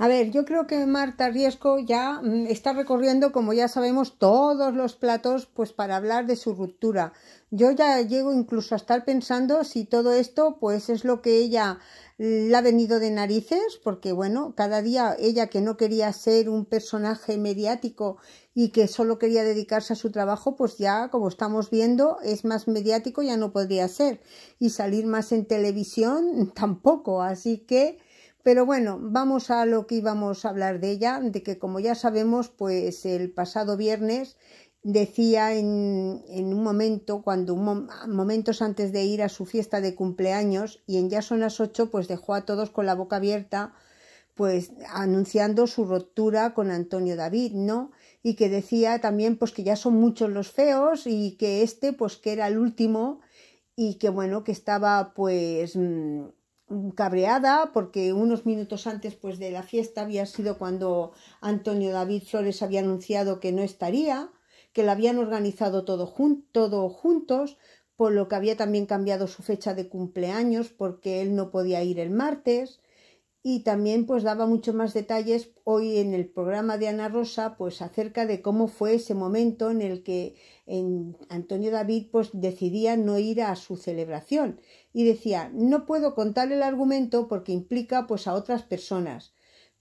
A ver, yo creo que Marta Riesco ya mm, está recorriendo, como ya sabemos, todos los platos pues para hablar de su ruptura. Yo ya llego incluso a estar pensando si todo esto pues es lo que ella mm, le ha venido de narices, porque bueno, cada día ella que no quería ser un personaje mediático y que solo quería dedicarse a su trabajo, pues ya como estamos viendo es más mediático, ya no podría ser. Y salir más en televisión tampoco, así que pero bueno, vamos a lo que íbamos a hablar de ella, de que como ya sabemos, pues el pasado viernes decía en, un momento, cuando momentos antes de ir a su fiesta de cumpleaños, y en ya son las ocho, pues dejó a todos con la boca abierta, pues anunciando su ruptura con Antonio David, ¿no? Y que decía también pues que ya son muchos los feos y que este pues que era el último y que bueno, que estaba pues mm, cabreada porque unos minutos antes pues de la fiesta había sido cuando Antonio David Flores había anunciado que no estaría, que la habían organizado todo, todo juntos, por lo que había también cambiado su fecha de cumpleaños porque él no podía ir el martes y también pues daba mucho más detalles hoy en el programa de Ana Rosa pues acerca de cómo fue ese momento en el que Antonio David pues decidía no ir a su celebración y decía no puedo contar el argumento porque implica pues a otras personas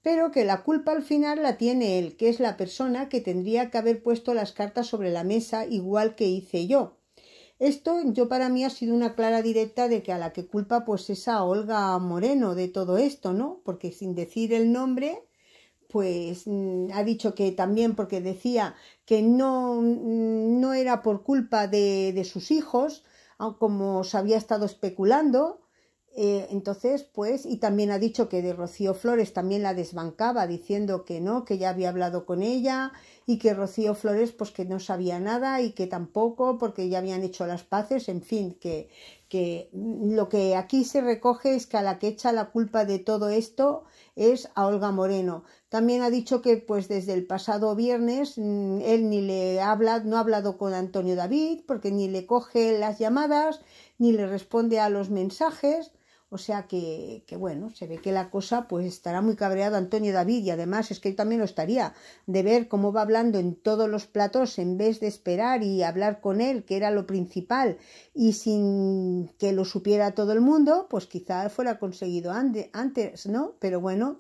pero que la culpa al final la tiene él que es la persona que tendría que haber puesto las cartas sobre la mesa igual que hice yo esto yo para mí ha sido una clara directa de que a la que culpa pues es a Olga Moreno de todo esto, ¿no? Porque sin decir el nombre, pues mm, ha dicho que también porque decía que no, mm, no era por culpa de, de sus hijos, como se había estado especulando, eh, entonces, pues, y también ha dicho que de Rocío Flores también la desbancaba, diciendo que no, que ya había hablado con ella, y que Rocío Flores pues que no sabía nada y que tampoco porque ya habían hecho las paces, en fin, que, que lo que aquí se recoge es que a la que echa la culpa de todo esto es a Olga Moreno. También ha dicho que pues desde el pasado viernes mm, él ni le habla, no ha hablado con Antonio David porque ni le coge las llamadas, ni le responde a los mensajes. O sea que, bueno, se ve que la cosa pues estará muy cabreado Antonio David y además es que yo también lo estaría de ver cómo va hablando en todos los platos en vez de esperar y hablar con él, que era lo principal, y sin que lo supiera todo el mundo, pues quizá fuera conseguido antes, ¿no? Pero bueno,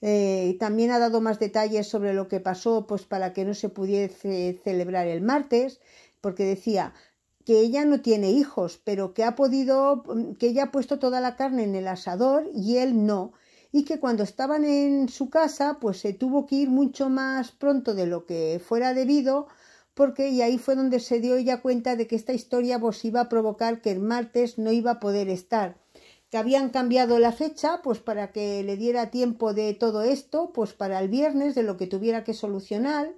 eh, también ha dado más detalles sobre lo que pasó pues para que no se pudiese celebrar el martes porque decía, que ella no tiene hijos, pero que ha podido, que ella ha puesto toda la carne en el asador y él no, y que cuando estaban en su casa, pues se tuvo que ir mucho más pronto de lo que fuera debido, porque y ahí fue donde se dio ella cuenta de que esta historia vos pues, iba a provocar que el martes no iba a poder estar que habían cambiado la fecha, pues para que le diera tiempo de todo esto, pues para el viernes, de lo que tuviera que solucionar,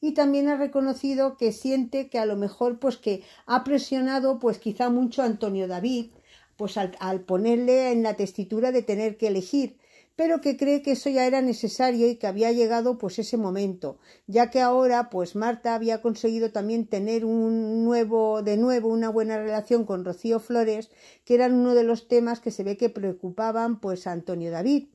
y también ha reconocido que siente que a lo mejor pues que ha presionado pues quizá mucho a Antonio David pues al, ponerle en la testitura de tener que elegir pero que cree que eso ya era necesario y que había llegado pues ese momento, ya que ahora pues Marta había conseguido también tener un nuevo de nuevo una buena relación con Rocío Flores, que eran uno de los temas que se ve que preocupaban pues a Antonio David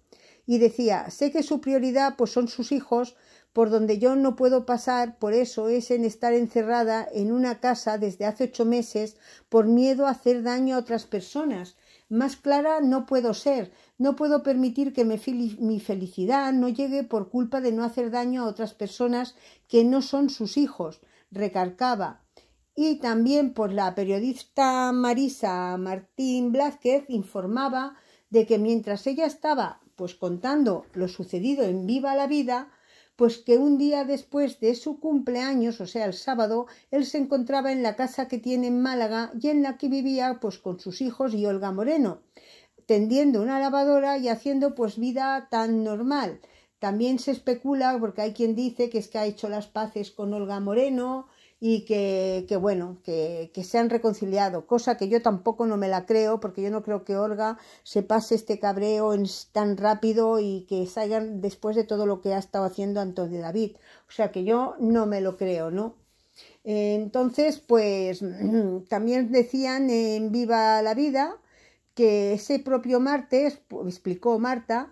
y decía, sé que su prioridad pues son sus hijos, por donde yo no puedo pasar, por eso es en estar encerrada en una casa desde hace ocho meses por miedo a hacer daño a otras personas. Más clara no puedo ser, no puedo permitir que mi felicidad no llegue por culpa de no hacer daño a otras personas que no son sus hijos, recarcaba. Y también por la periodista Marisa Martín Blázquez informaba de que mientras ella estaba pues contando lo sucedido en Viva la Vida, pues que un día después de su cumpleaños, o sea, el sábado, él se encontraba en la casa que tiene en Málaga y en la que vivía pues con sus hijos y Olga Moreno, tendiendo una lavadora y haciendo pues vida tan normal. También se especula, porque hay quien dice que es que ha hecho las paces con Olga Moreno, y que, que bueno, que, se han reconciliado, cosa que yo tampoco no me la creo, porque yo no creo que Olga se pase este cabreo tan rápido y que salgan después de todo lo que ha estado haciendo Antonio David. O sea que yo no me lo creo, ¿no? Entonces, pues también decían en Viva la Vida que ese propio martes, pues, explicó Marta,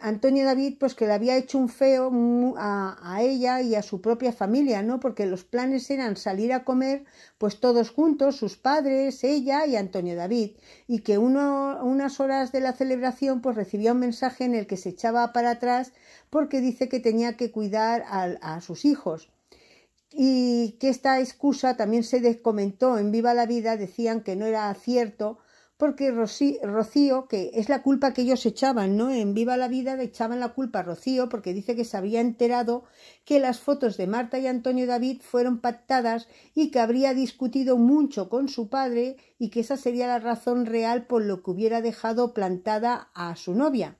Antonio David, pues que le había hecho un feo a, ella y a su propia familia, ¿no? Porque los planes eran salir a comer, pues todos juntos, sus padres, ella y Antonio David, y que unas horas de la celebración, pues recibía un mensaje en el que se echaba para atrás porque dice que tenía que cuidar a, a sus hijos y que esta excusa también se comentó en Viva la Vida, decían que no era cierto porque Rocío, que es la culpa que ellos echaban, ¿no? En Viva la Vida echaban la culpa a Rocío porque dice que se había enterado que las fotos de Marta y Antonio David fueron pactadas y que habría discutido mucho con su padre y que esa sería la razón real por lo que hubiera dejado plantada a su novia.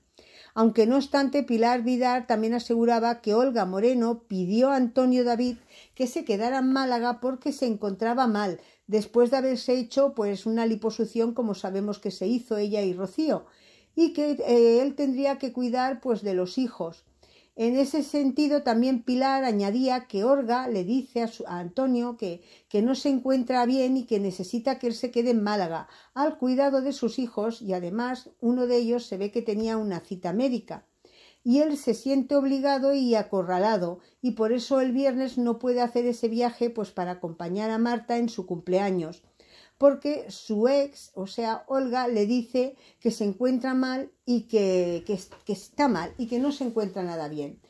Aunque no obstante, Pilar Vidar también aseguraba que Olga Moreno pidió a Antonio David que se quedara en Málaga porque se encontraba mal, después de haberse hecho pues una liposucción como sabemos que se hizo ella y Rocío y que eh, él tendría que cuidar pues de los hijos. En ese sentido también Pilar añadía que Orga le dice a, Antonio que, que no se encuentra bien y que necesita que él se quede en Málaga al cuidado de sus hijos y además uno de ellos se ve que tenía una cita médica y él se siente obligado y acorralado y por eso el viernes no puede hacer ese viaje pues para acompañar a Marta en su cumpleaños porque su ex, o sea, Olga, le dice que se encuentra mal y que, que, que está mal y que no se encuentra nada bien.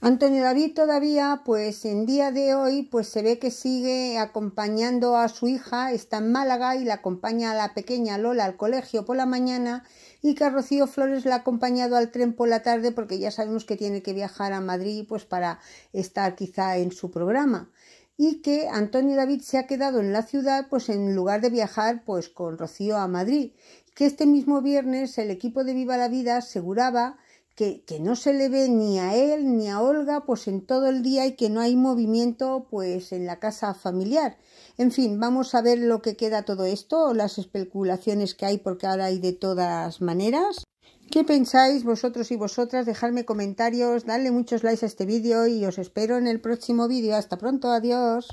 Antonio David todavía, pues en día de hoy, pues se ve que sigue acompañando a su hija, está en Málaga y la acompaña a la pequeña Lola al colegio por la mañana y que Rocío Flores la ha acompañado al tren por la tarde porque ya sabemos que tiene que viajar a Madrid pues para estar quizá en su programa y que Antonio David se ha quedado en la ciudad pues en lugar de viajar pues con Rocío a Madrid, que este mismo viernes el equipo de Viva la Vida aseguraba que, no se le ve ni a él ni a Olga pues en todo el día y que no hay movimiento pues en la casa familiar. En fin, vamos a ver lo que queda todo esto, las especulaciones que hay porque ahora hay de todas maneras. ¿Qué pensáis vosotros y vosotras? Dejadme comentarios, darle muchos likes a este vídeo y os espero en el próximo vídeo. Hasta pronto, adiós.